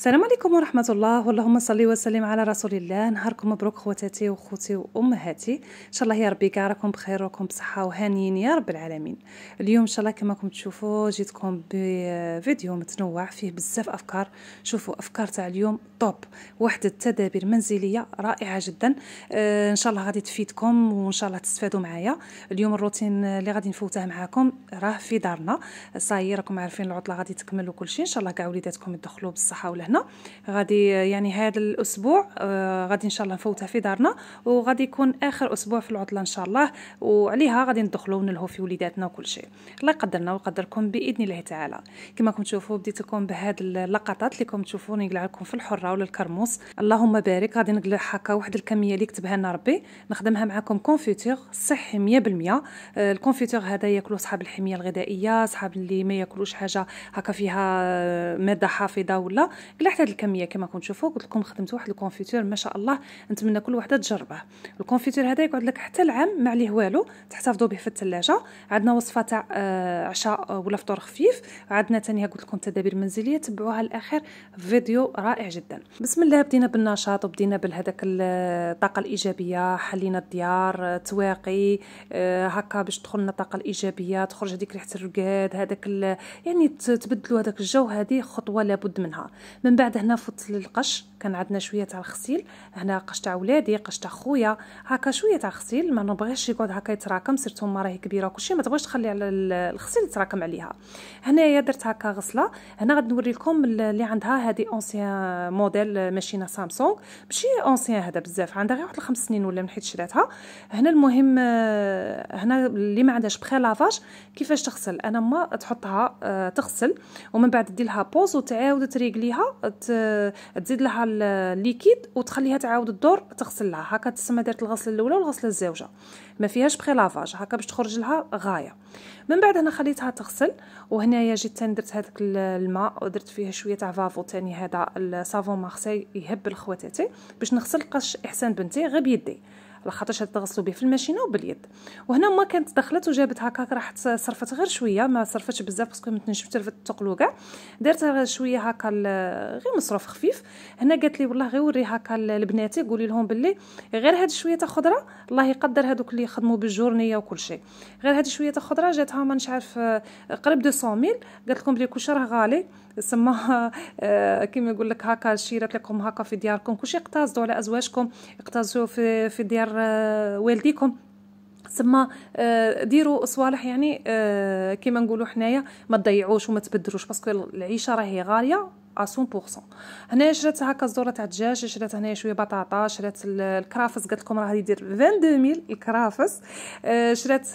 السلام عليكم ورحمة الله اللهم صلي وسلم على رسول الله نهاركم مبروك خواتاتي وخوتي وأمهاتي إن شاء الله يا ربي كاع راكم بخير وراكم بصحة وهانيين يا رب العالمين اليوم إن شاء الله كما راكم تشوفوا جيتكم بفيديو متنوع فيه بزاف أفكار شوفوا أفكار تاع اليوم طوب واحد التدابير منزلية رائعة جدا إن شاء الله غادي تفيدكم وإن شاء الله تستفادوا معايا اليوم الروتين اللي غادي نفوته معاكم راه في دارنا صايي راكم عارفين العطلة غادي تكمل وكل شيء إن شاء الله كاع وليداتكم يدخلوا بالصحة ولا هنا غادي يعني هذا الاسبوع آه، غادي ان شاء الله نفوتها في دارنا وغادي يكون اخر اسبوع في العطله ان شاء الله وعليها غادي ندخلوا ونلهو في وليداتنا وكل شيء الله يقدرنا ويقدركم باذن الله تعالى كما كنتم تشوفوا بديتكم بهذه بهاد اللقطات اللي راكم تشوفوني نقلع لكم في الحره ولا الكرموس اللهم بارك غادي نقلع هكا واحد الكميه اللي كتبها لنا ربي نخدمها معكم كونفيتور صحي 100% آه، الكونفيتور هذا ياكلو صحاب الحميه الغذائيه صحاب اللي ما ياكلوش حاجه هكا فيها آه، ماده حافظه ولا كلا حتى هاد الكميه كما كنتشوفوا قلت لكم خدمت واحد الكونفيتور ما شاء الله نتمنى كل وحده تجربه الكونفيتور هذا يقعد لك حتى العام ما عليه والو تحتفظوا به في الثلاجه عندنا وصفه تاع آه، عشاء آه، ولا فطور خفيف عندنا ثانيه قلت لكم تدابير منزليه تبعوها الاخر فيديو رائع جدا بسم الله بدينا بالنشاط وبدينا بهذاك الطاقه الايجابيه حلينا الديار آه، تواقي هكا باش تدخلنا الطاقه الايجابيه تخرج هذيك ريحه الرقاد هذاك يعني تبدلوا هذاك الجو هذه خطوه لابد منها من بعد هنا فوت للقش كان عندنا شويه تاع الغسيل هنا قش تاع ولادي قش تاع خويا هكا شويه تاع الغسيل ما نبغيش يقعد هكا يتراكم سيرتو ما راهي كبيره كلشي ما تبغيش تخلي على الغسيل يتراكم عليها هنايا درت هكا غسله هنا غادي نوري لكم اللي عندها هذه اونسيان موديل ماشينه سامسونج ماشي اونسيان هذا بزاف عندها غير واحد الخمس سنين ولا من حيت شراتها هنا المهم آه، هنا اللي ما عندهاش بخي لافاج كيفاش تغسل انا ما تحطها آه، تغسل ومن بعد دير لها بوز وتعاود تريقليها تزيد لها الليكيد وتخليها تعاود الدور تغسل لها هكا تسمى دارت الغسله الاولى والغسله الزوجه ما فيهاش لافاج هكا باش تخرج لها غايه من بعد انا خليتها تغسل وهنايا جيت تاني درت هذاك الماء ودرت فيه شويه تاع فافو تاني هذا الصافون مارسي يهب الخواتاتي باش نغسل قش احسان بنتي غير بيدي على خاطرش تغسلوا به في الماشينه وباليد وهنا ما كانت دخلت وجابت هكاك راحت صرفت غير شويه ما صرفتش بزاف باسكو ما تنشفت تلفت الثقل كاع دارت شويه هكا غير مصروف خفيف هنا قالت لي والله غير وري هكا لبناتي قولي لهم باللي غير هاد شويه تاع خضره الله يقدر هذوك اللي يخدموا بالجورنيه وكل شيء غير هاد شويه تاع خضره جاتها ما نش عارف قريب 200 ميل قالت لكم بلي كلشي راه غالي سما آه، كيما يقول لك هكا شيرات لكم هكا في دياركم كلشي اقتصدوا على ازواجكم اقتصدوا في في ديار آه، والديكم تما آه، ديروا صوالح يعني آه، كيما نقولوا حنايا ما تضيعوش وما تبدروش باسكو العيشه راهي غاليه 100% هنا شرات هكا الزوره تاع الدجاج شرات هنايا شويه بطاطا شرات الكرافس قلت لكم راه يدير 22000 الكرافس شرات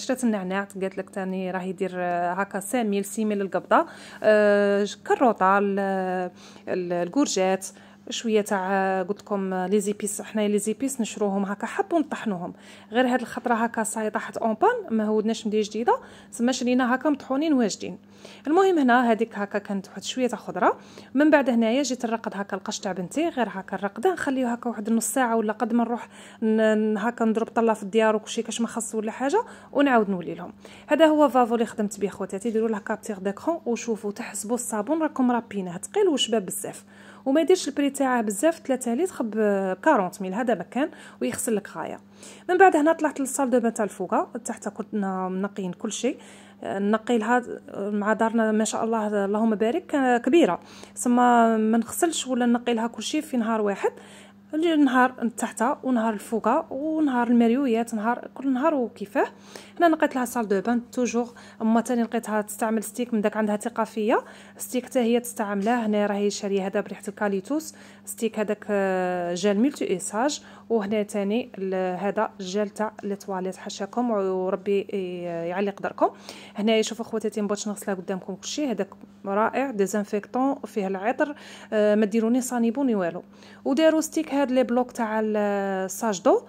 شرات النعناع قلت لك ثاني راه يدير هكا 5000 6000 القبضه كروطه الكورجات شويه تاع آه، قلت لكم آه، لي زيبيس حنايا لي زيبيس نشروهم هكا حب ونطحنوهم غير هاد الخطره هكا صاي طاحت اون بان ما هودناش مدي جديده تما شرينا هكا مطحونين واجدين المهم هنا هذيك هكا كانت واحد شويه تاع خضره من بعد هنايا جيت نرقد هكا القش تاع بنتي غير هكا الرقده نخليه هكا واحد نص ساعه ولا قد ما نروح هكا نضرب طله في الديار وكلشي كاش ما خص ولا حاجه ونعاود نولي لهم هذا هو فافو اللي خدمت به خواتاتي ديروا له كابتيغ ديكرون وشوفوا تحسبوا الصابون راكم رابينه ثقيل وشباب بزاف وما يديرش البري تاعه بزاف 3 لتر ب 40 ميل هذا مكان ويغسل لك غايه من بعد هنا طلعت للصال دو بان تاع الفوقه تحت كنا منقيين كل شيء نقي لها مع دارنا ما شاء الله اللهم بارك كبيره سما ما نغسلش ولا نقي لها كلشي في نهار واحد نهار تحتها ونهار الفوقه ونهار المريويات نهار كل نهار وكيفاه هنا نقيت لها سال دو بان توجور اما تاني لقيتها تستعمل ستيك من داك عندها ثقه فيا ستيك حتى هي تستعمله هنا راهي شاريه هذا بريحه الكاليتوس ستيك هذاك آه، جال ملتي ايساج وهنا تاني هذا الجال تاع طواليت حاشاكم وربي يعلق دركم هنايا شوفوا خواتاتي مبغيتش نغسلها قدامكم كلشي هذاك رائع ديزانفيكتون فيه العطر آه، ما ديروني صانيبوني والو وداروا ستيك هاد لي بلوك تاع الساج دو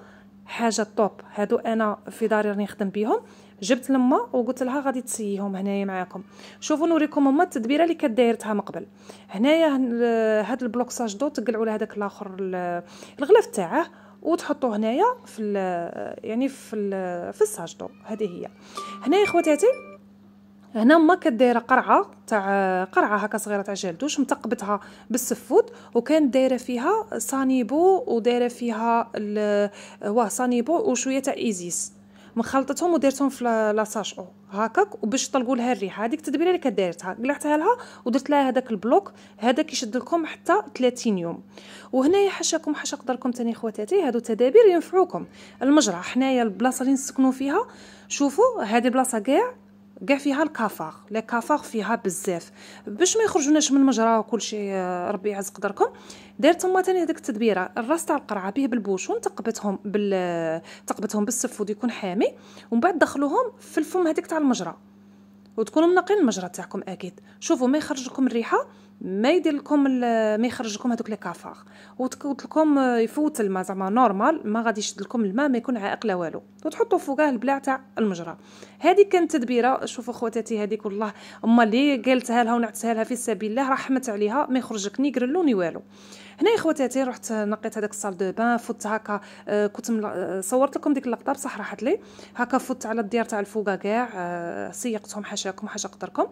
حاجه طوب هادو انا في داري راني نخدم بيهم جبت لما وقلت لها غادي تسيهم هنايا معاكم شوفوا نوريكم هما التدبيره اللي كانت من قبل هنايا هاد البلوكساج دو تقلعوا هذاك الاخر الغلاف تاعه وتحطوه هنايا في يعني في في الساج دو هذه هي هنايا خواتاتي هنا ما كدايره دايره قرعه تاع قرعه هكا صغيره تاع جلدوش متقبتها مثقبتها بالسفود وكان دايره فيها سانيبو ودايره فيها واه سانيبو وشويه تاع ايزيس مخلطتهم وديرتهم في لاصاج او هكاك وباش طلقوا لها الريحه هذيك التدبيره اللي كدارتها قلعتها لها ودرت لها هذاك البلوك هذا كيشد لكم حتى 30 يوم وهنايا حشاكم حشا قدركم ثاني خواتاتي هادو تدابير ينفعوكم المجرى حنايا البلاصه اللي نسكنوا فيها شوفوا هذه بلاصه كاع كاع فيها الكافاغ لي كافاغ فيها بزاف باش ما يخرجوناش من مجرى وكل شيء آه، ربي يعز قدركم دارت تما ثاني هذيك التدبيره الراس تاع القرعه به بالبوشون تقبتهم بال تقبتهم بالسفود يكون حامي ومن بعد دخلوهم في الفم هذيك تاع المجرى وتكونوا منقين المجرى تاعكم اكيد شوفوا ما يخرج لكم الريحه ما يدير لكم ما يخرج لكم هذوك لي كافار وتقول لكم آه، يفوت الماء زعما نورمال ما غادي يشد لكم الماء ما يكون عائق لا والو وتحطوا فوقاه البلاع تاع المجرى هذه كانت تدبيره شوفوا خواتاتي هذيك والله اما اللي قالتها لها ونعتها لها في سبيل الله رحمت عليها ما يخرجك ني قرلوني والو هنا يا خواتاتي رحت نقيت هذاك الصال دو بان فوت هكا آه، كنت آه، صورت لكم ديك اللقطه بصح راحت لي هكا فوت على الديار تاع الفوقا كاع سيقتهم حاشاكم حاشا قدركم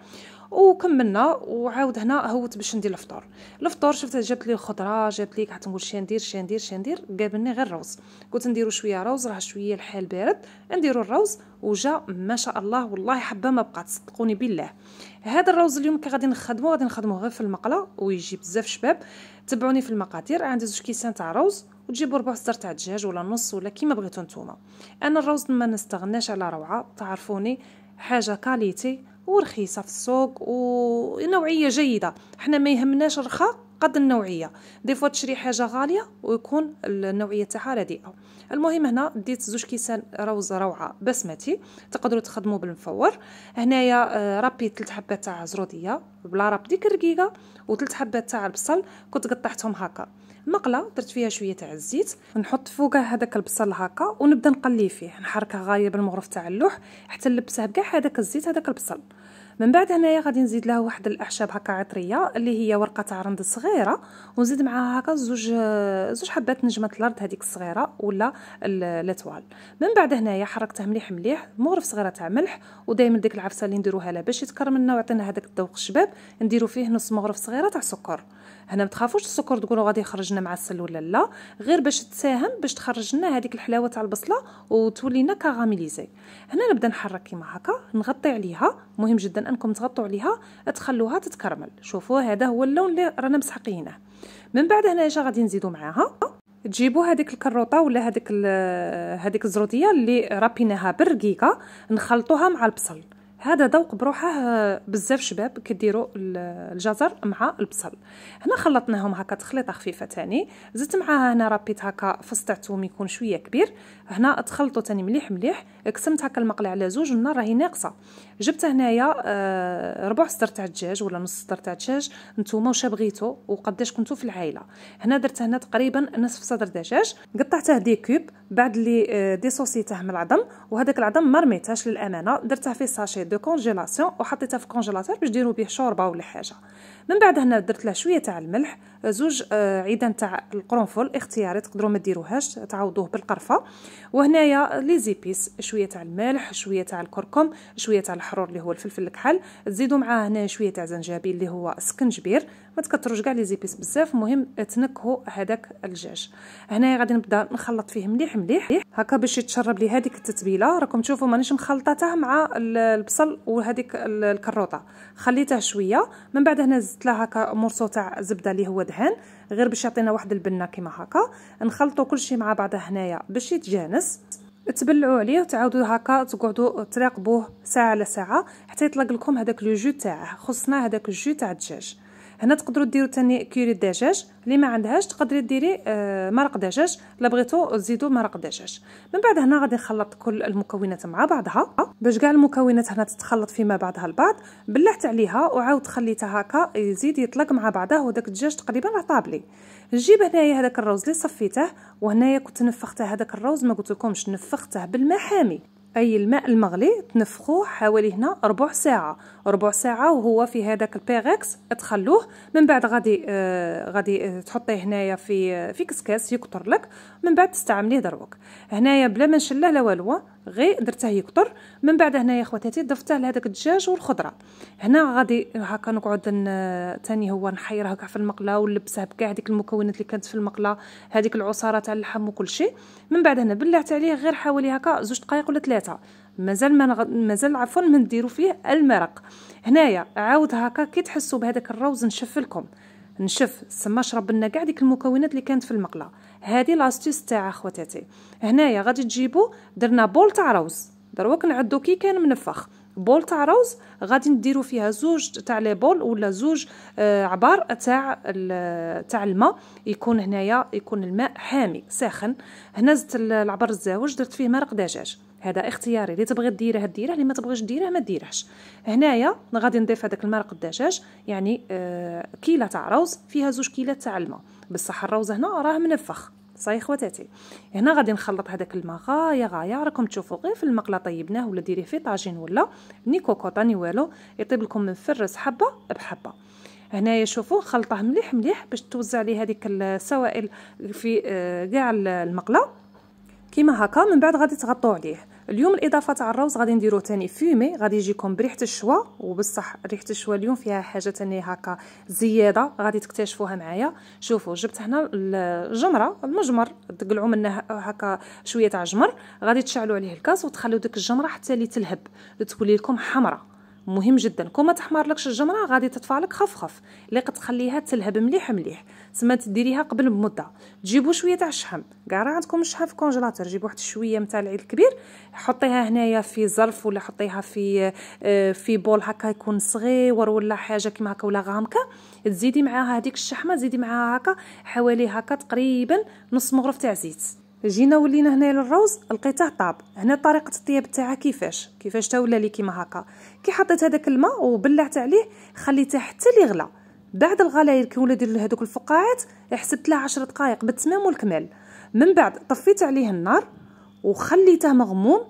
وكملنا وعاود هنا هوت باش ندير الفطور الفطور شفت جابت لي الخضره جابت لي قعدت نقول شي ندير شي ندير شي ندير قابلني غير الروز قلت نديرو شويه روز راه شويه الحال بارد نديرو الروز وجا ما شاء الله والله حبه ما بقات صدقوني بالله هذا الروز اليوم كي غادي نخدمو غادي نخدمو غير في المقله ويجي بزاف شباب تبعوني في المقادير عندي زوج كيسان تاع روز وتجيبوا ربع صدر تاع دجاج ولا نص ولا كيما بغيتو نتوما انا الروز ما نستغناش على روعه تعرفوني حاجه كاليتي ورخيصه في السوق ونوعيه جيده حنا ما يهمناش الرخاء قد النوعيه دي فوا تشري حاجه غاليه ويكون النوعيه تاعها رديئه المهم هنا ديت زوج كيسان روز روعه بسمتي تقدروا تخدموا بالمفور هنايا آه، رابي ثلاث حبات تاع زروديه بلا راب ديك الرقيقه وثلاث حبات تاع البصل كنت قطعتهم هكا مقله درت فيها شويه تاع الزيت نحط فوقها هذاك البصل هكا ونبدا نقلي فيه نحركه غايه بالمغرف تاع اللوح حتى نلبسه بكاع هذاك الزيت هذاك البصل من بعد هنايا غادي نزيد لها واحد الاعشاب هكا عطريه اللي هي ورقه رند صغيره ونزيد معاها هكا زوج زوج حبات نجمه الارض هذيك الصغيره ولا لاتوال من بعد هنايا حركته مليح مليح مغرف صغيره تاع ملح ودائما ديك العفسه اللي نديروها لها باش لنا ويعطينا هذاك الذوق الشباب نديرو فيه نص مغرف صغيره تاع سكر هنا ما تخافوش السكر تقولوا غادي يخرج لنا مع السل ولا لا غير باش تساهم باش تخرج لنا هذيك الحلاوه تاع البصله وتولي لنا كغاميليزي هنا نبدا نحرك كيما هكا نغطي عليها مهم جدا انكم تغطوا عليها تخلوها تتكرمل شوفوا هذا هو اللون اللي رانا مسحقينه من بعد هنا اش غادي نزيدو معاها تجيبوا هذيك الكروطه ولا هذيك هذيك الزروطيه اللي رابيناها بالرقيقه نخلطوها مع البصل هذا ذوق بروحه بزاف شباب كديروا الجزر مع البصل هنا خلطناهم هكا تخليطه خفيفه تاني زدت معاها هنا رابيت هكا فص تاع الثوم يكون شويه كبير هنا تخلطوا تاني مليح مليح قسمت هكا المقلي على زوج النار راهي ناقصه جبت هنايا آه، ربع صدر تاع الدجاج ولا نص صدر تاع الدجاج نتوما واش بغيتو وقداش كنتو في العائله هنا درت هنا تقريبا نصف صدر دجاج قطعته دي كوب بعد اللي آه، ديسوسيته من العظم وهذاك العظم ما رميتهاش للامانه درته في ساشي دو كونجيلاسيون وحطيتها في كونجيلاتور باش ديروا بيه شوربه ولا حاجه من بعد هنا درت له شويه تاع الملح زوج آه، عيدان تاع القرنفل اختياري تقدروا ما ديروهاش تعوضوه بالقرفه وهنايا لي زيبيس شويه تاع الملح شويه تاع الكركم شويه تاع الحرور اللي هو الفلفل الكحل تزيدوا معاه هنا شويه تاع زنجبيل اللي هو سكنجبير ما تكثروش كاع لي زيبيس بزاف مهم تنكهوا هذاك الدجاج هنايا غادي نبدا نخلط فيه مليح مليح هكا باش يتشرب لي هذيك التتبيله راكم تشوفوا مانيش مخلطاته مع البصل وهذيك الكروطه خليته شويه من بعد هنا زدت لها هكا مورسو تاع زبده اللي هو دهان غير باش يعطينا واحد البنه كيما هكا نخلطوا كلشي مع بعضه هنايا باش يتجانس تبلعوا عليه وتعاودوا هكا تقعدوا تراقبوه ساعه على ساعه حتى يطلق لكم هذاك لو جو تاعه خصنا هذاك الجو تاع الدجاج هنا تقدروا ديروا ثاني كيوري الدجاج اللي ما عندهاش تقدري ديري آه مرق دجاج الا بغيتو تزيدوا مرق دجاج من بعد هنا غادي نخلط كل المكونات مع بعضها باش كاع المكونات هنا تتخلط فيما بعضها البعض بلعت عليها وعاود خليتها هكا يزيد يطلق مع بعضه وداك الدجاج تقريبا راه طابلي نجيب هنايا هذاك الروز اللي صفيته وهنايا كنت نفخته هذاك الروز ما قلت لكمش نفخته بالماء حامي اي الماء المغلي تنفخوه حوالي هنا ربع ساعه ربع ساعه وهو في هذاك البيغكس تخلوه من بعد غادي آه غادي آه، تحطيه هنايا في آه، في كسكاس يكتر لك من بعد تستعمليه دروك هنايا بلا ما نشله لا والو غير درته يكثر من بعد هنايا خواتاتي ضفته لهذاك الدجاج والخضره هنا غادي هكا نقعد ثاني هو نحير كاع في المقله ونلبسها بكاع هذيك المكونات اللي كانت في المقله هذيك العصاره تاع اللحم وكل شيء من بعد هنا بلعت عليه غير حوالي هكا زوج دقائق ولا ثلاثه مازال ما نغ... مازال عفوا ما نديروا فيه المرق هنايا عاود هكا كي تحسوا بهذاك الروز نشف لكم نشف سما شرب لنا كاع ديك المكونات اللي كانت في المقله هذه لاستيس تاع خواتاتي هنايا غادي تجيبوا درنا بول تاع روز دروك نعدو كي كان منفخ بول تاع روز غادي نديرو فيها زوج تاع لي بول ولا زوج آه عبار تاع تاع الماء يكون هنايا يكون الماء حامي ساخن هنا زدت العبر الزاوج درت فيه مرق دجاج هذا اختياري اللي تبغي ديره ديره اللي ما تبغيش ديره ما ديرهش هنايا غادي نضيف هذاك المرق الدجاج يعني آه كيله تاع روز فيها زوج كيلات تاع الماء بصح الروز هنا راه منفخ صاي خواتاتي هنا غادي نخلط هذاك الماء غايه غايه راكم تشوفوا غير في المقله طيبناه ولا ديريه في طاجين ولا ني كوكوطه ني والو يطيب لكم منفرز حبه بحبه هنايا شوفوا خلطه مليح مليح باش توزع ليه هذيك السوائل في كاع آه، المقله كيما هكا من بعد غادي تغطوا عليه اليوم الاضافه تاع الروز غادي نديروه ثاني فومي غادي يجيكم بريحه الشوا وبصح ريحه الشوا اليوم فيها حاجه ثاني هكا زياده غادي تكتشفوها معايا شوفوا جبت هنا الجمره المجمر تقلعوا منه هكا شويه تاع جمر غادي تشعلوا عليه الكاس وتخليو ديك الجمره حتى اللي تلهب تولي لكم حمراء مهم جدا كون ما تحمرلكش الجمره غادي تطفى لك خفخف اللي تخليها تلهب مليح مليح تما تديريها قبل بمده تجيبوا شويه تاع الشحم كاع عندكم الشحم في الكونجيلاتور جيبوا واحد شويه نتاع العيد الكبير حطيها هنايا في ظرف ولا حطيها في آه، في بول هكا يكون صغير ولا حاجه كيما هكا ولا غامكه تزيدي معاها هذيك الشحمه تزيدي معاها هكا حوالي هكا تقريبا نص مغرف تاع زيت جينا ولينا هنا للروز لقيته طاب هنا طريقه الطياب تاعها كيفاش كيفاش تا ولا لي كيما هكا كي حطيت هذاك الماء وبلعت عليه خليته حتى لي غلا بعد الغلاير كي ولا دير هذوك الفقاعات حسبت له 10 دقائق بالتمام والكمال من بعد طفيت عليه النار وخليته مغموم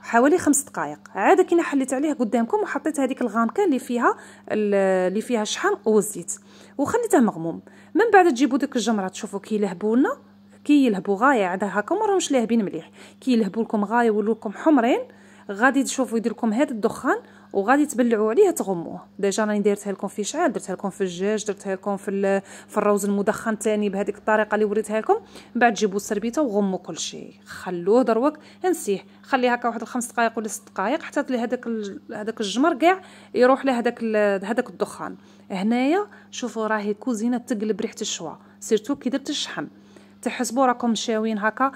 حوالي خمس دقائق عاد كي حليت عليه قدامكم وحطيت هذيك الغامكه اللي فيها اللي فيها الشحم والزيت وخليته مغموم من بعد تجيبوا ديك الجمره تشوفوا كي لنا كي يلهبوا غايه عاد هكا راهمش لاهبين مليح كي يلهبوا لكم غايه ويولوا لكم حمرين غادي تشوفوا يدير لكم هذا الدخان وغادي تبلعوا عليه تغموه ديجا راني دايرتها لكم في شعال درتها لكم في الدجاج درتها لكم في في الروز المدخن ثاني بهذيك الطريقه اللي وريتها لكم بعد جيبوا السربيته وغموا كل شيء خلوه دروك انسيه خليه هكا واحد الخمس دقائق ولا ست دقائق حتى لهذاك هذاك الجمر كاع يروح لهذاك هذاك الدخان هنايا شوفوا راهي كوزينه تقلب ريحه الشوا سيرتو كي درت الشحم تحسبوا راكم شاوين هكا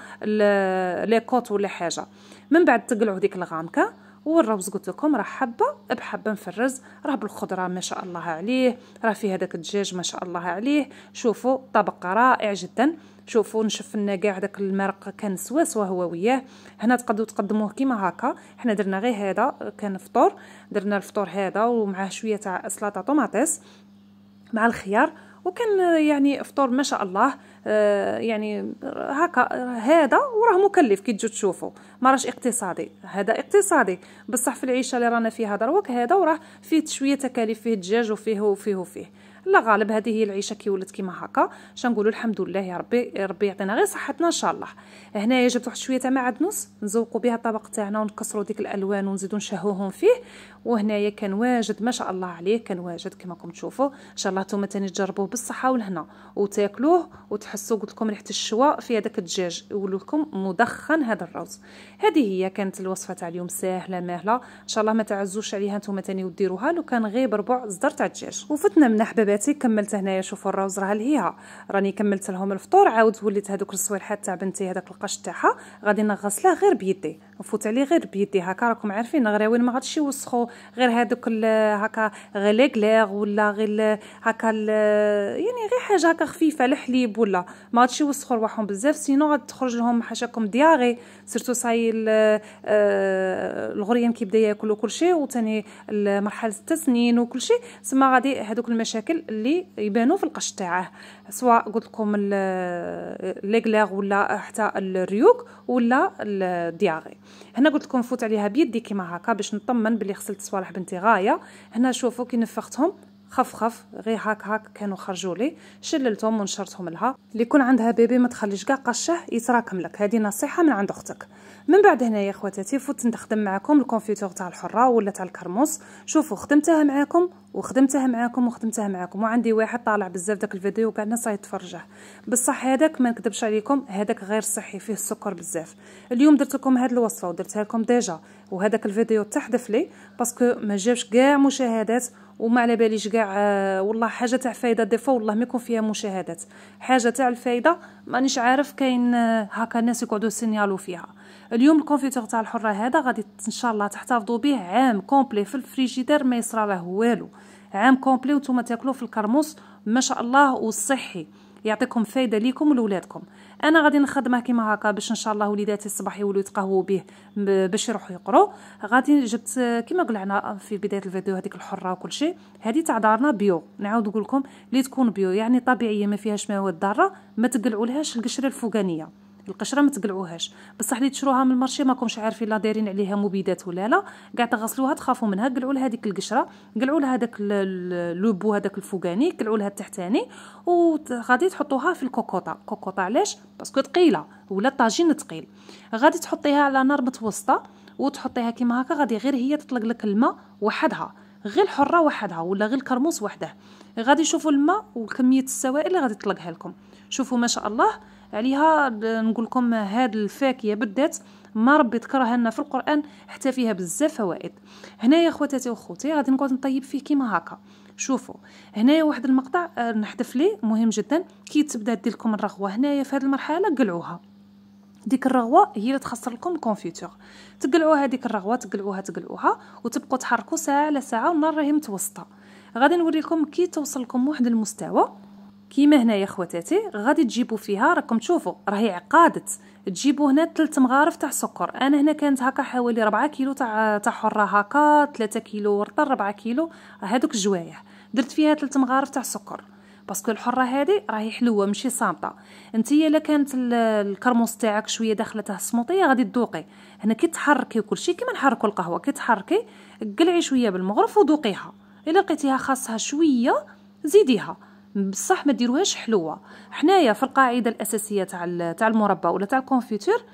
لي كوت ولا حاجه من بعد تقلعوا ديك الغامكه والروز قلت لكم راه حبه بحبه نفرز راه بالخضره ما شاء الله عليه راه فيه هذاك الدجاج ما شاء الله عليه شوفوا طبق رائع جدا شوفوا نشفنا لنا كاع داك المرق كان سوا سوا هو وياه هنا تقدروا تقدموه كيما هكا حنا درنا غير هذا كان فطور درنا الفطور هذا ومعاه شويه تاع سلطه طوماطيس مع الخيار وكان يعني فطور ما شاء الله آه، يعني هكا هذا وراه مكلف كي تجو تشوفو ما راش اقتصادي هذا اقتصادي بصح في العيشه اللي رانا فيها دروك هذا وراه فيه شويه تكاليف فيه دجاج وفيه وفيه وفيه لا غالب هذه هي العيشه كي ولات كيما هكا شنقولوا الحمد لله يا ربي ربي يعطينا غير صحتنا ان شاء الله هنايا جبت واحد شويه تاع معدنوس نزوقوا بها الطبق تاعنا ونكسروا ديك الالوان ونزيدو نشهوهم فيه وهنايا كان واجد ما شاء الله عليه كان واجد كما راكم تشوفوا ان شاء الله نتوما تاني تجربوه بالصحه والهنا وتاكلوه وتحسوا قلت لكم ريحه الشواء في هذاك الدجاج يقول لكم مدخن هذا الروز هذه هي كانت الوصفه تاع اليوم ساهله ماهله ان شاء الله ما تعزوش عليها نتوما تاني وديروها لو كان غير بربع زدر تاع الدجاج وفتنا من حباباتي كملت هنايا شوفوا الروز راه لهيها راني كملت لهم الفطور عاود وليت هذوك الصويحات تاع بنتي هذاك القش تاعها غادي نغسله غير بيدي مفوت عليه غير بيدي هكا راكم عارفين غراوين ما غاديش يوسخوا غير هذوك هكا غير ليكلير ولا غير هكا يعني غير حاجه هكا خفيفه الحليب ولا ما غاديش يوسخوا رواحهم بزاف سينو غتخرج لهم حاشاكم دياغي سيرتو صاي الغريان آه، كيبدا ياكلوا كلشي وثاني مرحله التسنين شيء سما غادي هذوك المشاكل اللي يبانوا في القش تاعه سواء قلت لكم ليكلير ولا حتى الريوك ولا الدياغي هنا قلت لكم فوت عليها بيدي كيما هكا باش نطمن بلي غسلت صوالح بنتي غايه هنا شوفوا كي نفختهم خف خف غير هاك هاك كانوا خرجوا لي شللتهم ونشرتهم لها اللي يكون عندها بيبي ما تخليش كاع قشه يتراكم لك هذه نصيحه من عند اختك من بعد هنا يا خواتاتي فوت نخدم معكم الكونفيتور تاع الحره ولا تاع الكرموس شوفوا خدمتها معاكم وخدمتها معاكم وخدمتها معاكم وعندي واحد طالع بزاف داك الفيديو وكاع الناس راهي تفرجه بصح هذاك ما نكذبش عليكم هذاك غير صحي فيه السكر بزاف اليوم درت لكم هذه الوصفه ودرتها لكم ديجا وهذاك الفيديو تحذف لي باسكو ما جابش كاع مشاهدات وما على باليش كاع آه، والله حاجه تاع فايده دي فوا والله ما يكون فيها مشاهدات حاجه تاع الفايده مانيش عارف كاين آه، هكا الناس يقعدوا سينيالو فيها اليوم الكونفيتور تاع الحره هذا غادي ان شاء الله تحتفظوا به عام كومبلي في الفريجيدير ما يصرى له والو عام كومبلي وانتم تاكلوه في الكرموس ما شاء الله وصحي يعطيكم فايده ليكم ولولادكم انا غادي نخدمه كيما هكا باش ان شاء الله وليداتي الصباح يولوا يتقهوا به باش يروحوا يقروا غادي جبت كيما قلنا في بدايه الفيديو هذيك الحره وكل شيء هذه تاع دارنا بيو نعاود نقول لكم اللي تكون بيو يعني طبيعيه ما فيهاش مواد ضاره ما تقلعوا لهاش القشره الفوقانيه القشره ما تقلعوهاش بصح اللي تشروها من المارشي ماكمش عارفين لا دايرين عليها مبيدات ولا لا كاع تغسلوها تخافوا منها قلعوا لها ديك القشره قلعوا لها داك لوبو هذاك الفوقاني قلعوا لها التحتاني وغادي تحطوها في الكوكوطه كوكوطه علاش باسكو ثقيله ولا الطاجين ثقيل غادي تحطيها على نار متوسطه وتحطيها كيما هكا غادي غير هي تطلق لك الماء وحدها غير الحره وحدها ولا غير الكرموس وحده غادي شوفوا الماء وكميه السوائل اللي غادي تطلقها لكم شوفوا ما شاء الله عليها نقول لكم هاد الفاكهه بالذات ما ربي ذكرها لنا في القران حتى فيها بزاف فوائد هنايا خواتاتي وخوتي غادي نقعد نطيب فيه كيما هكا شوفوا هنايا واحد المقطع آه، نحذف ليه مهم جدا كي تبدا دير لكم الرغوه هنايا في هذه المرحله قلعوها ديك الرغوه هي اللي تخسر لكم الكونفيتور تقلعوها هذيك الرغوه تقلعوها تقلعوها وتبقوا تحركوا ساعه على ساعه والنار راهي متوسطه غادي نوريكم كي توصل لكم واحد المستوى كيما هنا يا خواتاتي غادي تجيبوا فيها راكم تشوفوا راهي عقادت تجيبوا هنا ثلاث مغارف تاع سكر انا هنا كانت هكا حوالي 4 كيلو تاع تاع حره هكا 3 كيلو ورطه 4 كيلو هذوك الجوايع درت فيها ثلاث مغارف تاع سكر باسكو الحره هذه راهي حلوه ماشي صامته نتيا الا كانت الكرموس تاعك شويه داخله تاع غادي تذوقي هنا كي تحركي وكلشي كيما نحركوا القهوه كي تحركي قلعي شويه بالمغرف وذوقيها الا لقيتيها خاصها شويه زيديها بصح ما ديروهاش حلوه حنايا في القاعده الاساسيه تاع تاع المربى ولا تاع الكونفيتير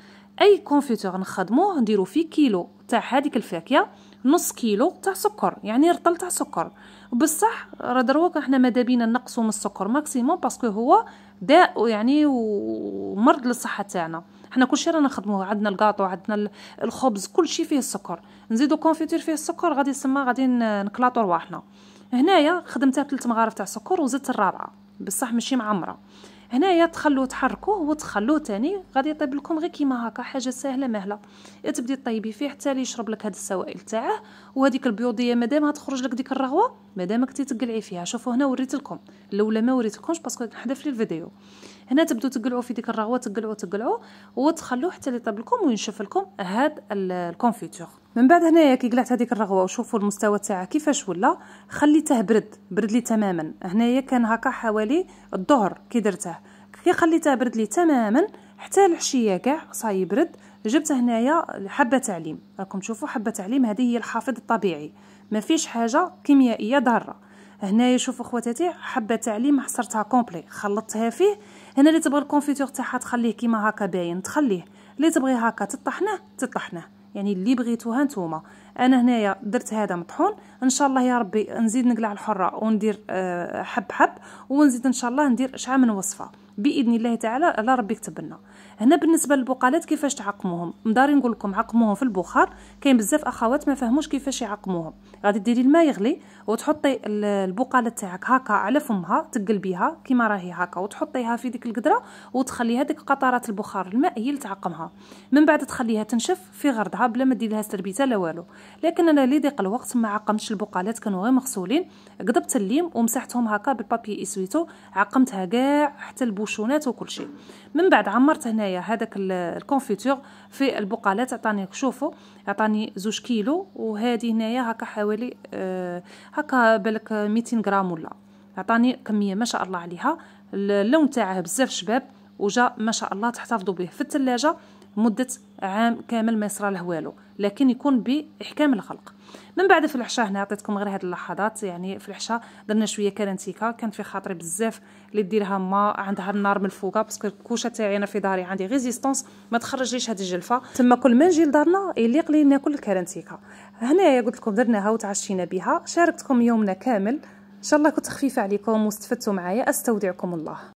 اي كونفيتير نخدموه نديرو فيه كيلو تاع هذيك الفاكهه نص كيلو تاع سكر يعني رطل تاع سكر بصح راه دروك حنا ماذا بينا نقصوا من السكر ماكسيموم باسكو هو داء يعني ومرض للصحه تاعنا حنا كلشي رانا نخدموه عندنا الكاطو عندنا الخبز كلشي فيه السكر نزيدو كونفيتير فيه السكر غادي سما غادي نكلاطو رواحنا هنايا خدمتها بثلاث مغارف تاع سكر وزدت الرابعه بصح ماشي معمره هنايا تخلوه تحركوه وتخلوه تاني غادي يطيب لكم غير كيما هكا حاجه سهله مهله تبدي طيبي فيه حتى لي يشرب لك هاد السوائل تاعه وهذيك البيوضيه مادام تخرج لك ديك الرغوه مادام كنتي تقلعي فيها شوفوا هنا وريت لكم الاولى ما وريتكمش باسكو نحذف لي الفيديو هنا تبدو تقلعوا في ديك الرغوه تقلعوا تقلعوا وتخلوه حتى يطيب لكم وينشف لكم هاد الكونفيتور من بعد هنايا كي قلعت هذيك الرغوه وشوفوا المستوى تاعها كيفاش ولا خليته برد برد لي تماما هنايا كان هكا حوالي الظهر كي درته كي خليته برد لي تماما حتى العشيه كاع صاي يبرد جبت هنايا حبه تعليم راكم تشوفوا حبه تعليم هذه هي الحافظ الطبيعي ما فيش حاجه كيميائيه ضاره هنايا شوفوا خواتاتي حبه تعليم حصرتها كومبلي خلطتها فيه هنا اللي تبغى الكونفيتور تاعها تخليه كيما هكا باين تخليه اللي تبغي هكا تطحنه تطحنه يعني اللي بغيتوها نتوما انا هنايا درت هذا مطحون ان شاء الله يا ربي نزيد نقلع الحره وندير آه، حب حب ونزيد ان شاء الله ندير شعه من وصفه باذن الله تعالى على ربي كتب لنا هنا بالنسبه للبقالات كيفاش تعقموهم مداري نقول لكم عقموهم في البخار كاين بزاف اخوات ما فهموش كيفاش يعقموهم غادي ديري الماء يغلي وتحطي البقاله تاعك هكا على فمها تقلبيها كيما راهي هكا وتحطيها في ديك القدره وتخلي هذيك قطرات البخار الماء هي اللي تعقمها من بعد تخليها تنشف في غردها بلا ما دير لها سربيته لا والو لكن انا اللي ضيق الوقت ما عقمتش البقالات كانوا غير مغسولين قضبت الليم ومسحتهم هكا بالبابي اسويتو عقمتها كاع حتى البوش البوشونات وكل شيء من بعد عمرت هنايا هذاك الكونفيتور في البقالات عطاني شوفوا عطاني زوج كيلو وهذه هنايا هكا حوالي آه، هكا بالك 200 غرام ولا عطاني كميه ما شاء الله عليها اللون تاعها بزاف شباب وجا ما شاء الله تحتفظوا به في الثلاجه مده عام كامل ما يصرى له والو لكن يكون باحكام الخلق من بعد في العشاء هنا عطيتكم غير هاد اللحظات يعني في العشاء درنا شويه كرنتيكا كانت في خاطري بزاف اللي ديرها ما عندها النار من الفوق باسكو الكوشه تاعي انا في داري عندي ريزيستونس ما تخرجليش هاد الجلفه تما كل ما نجي لدارنا يليق لي ناكل الكرنتيكا هنايا قلت لكم درناها وتعشينا بها شاركتكم يومنا كامل ان شاء الله كنت خفيفه عليكم واستفدتوا معايا استودعكم الله